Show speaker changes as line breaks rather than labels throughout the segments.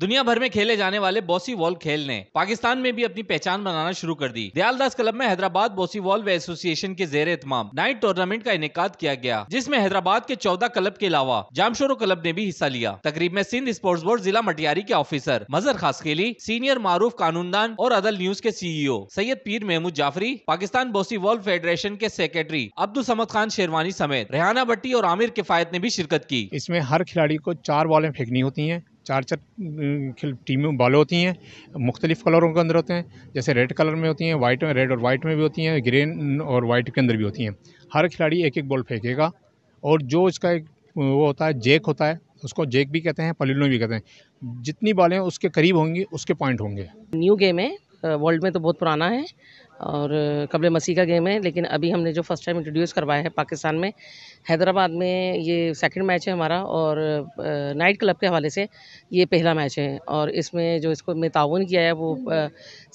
दुनिया भर में खेले जाने वाले बॉसी वॉल खेल ने पाकिस्तान में भी अपनी पहचान बनाना शुरू कर दी दयालदास क्लब में हैदराबाद बॉसी वॉल व एसोसिएशन के जेर इतमाम नाइट टूर्नामेंट का इनका किया गया जिसमें हैदराबाद के चौदह क्लब के अलावा जामशोरो क्लब ने भी हिस्सा लिया तकरीब में सिंध स्पोर्ट्स बोर्ड जिला मटियारी के ऑफिसर मजर खासकेली सीनियर मारूफ कानूनदान और अदल न्यूज के CEO Syed Pir Mahmood Jafri Pakistan bocce ball federation के सेक्रेटरी अब्दुल समद खान शेरवानी समेत रेहाना भट्टी और आमिर किफायत ने भी शिरकत की
इसमें हर खिलाड़ी को चार बॉलें फेंकनी होती है चार चार टीमें बॉल होती हैं मुख्तलिफ़ कलरों के अंदर होते हैं जैसे रेड कलर में होती हैं वाइट में रेड और वाइट में भी होती हैं ग्रीन और वाइट के अंदर भी होती हैं हर खिलाड़ी एक एक बॉल फेंकेगा और जो इसका एक वो होता है जेक होता है उसको जेक भी कहते हैं पलिनो भी कहते हैं जितनी बॉलें उसके करीब होंगी उसके पॉइंट होंगे
न्यू गेम है वर्ल्ड में तो बहुत पुराना है और कबल मसीह का गेम है लेकिन अभी हमने जो फर्स्ट टाइम इंट्रोड्यूस करवाया है पाकिस्तान में हैदराबाद में ये सेकंड मैच है हमारा और नाइट क्लब के हवाले से ये पहला मैच है और इसमें जो इसको में ताउन किया है वो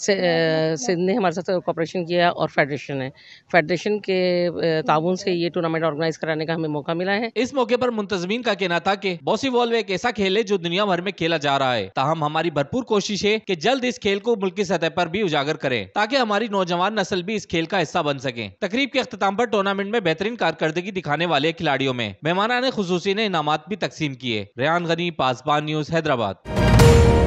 सिंध ने हमारे साथ कॉपरेशन किया और फेडरेशन है फेडरेशन के ताउन से ये टूर्नामेंट ऑर्गेनाइज कराने का हमें मौका मिला है
इस मौके पर मुंतजमीन का कहना था कि बॉसी वॉल्व एक ऐसा खेल है जो दुनिया भर में खेला जा रहा है तहम हमारी भरपूर कोशिश है कि जल्द इस खेल को मुल्की सतह पर भी उजागर करें ताकि हमारी नौजवान नौजवान नस्ल भी इस खेल का हिस्सा बन सके तकरीब के अख्ताम पर टूर्नामेंट में बेहतरीन कारकर्दगी दिखाने वाले खिलाड़ियों में मेहमाना ने खसूसी ने इनामत भी तकसीम किए रेहान गनी पासबान न्यूज हैदराबाद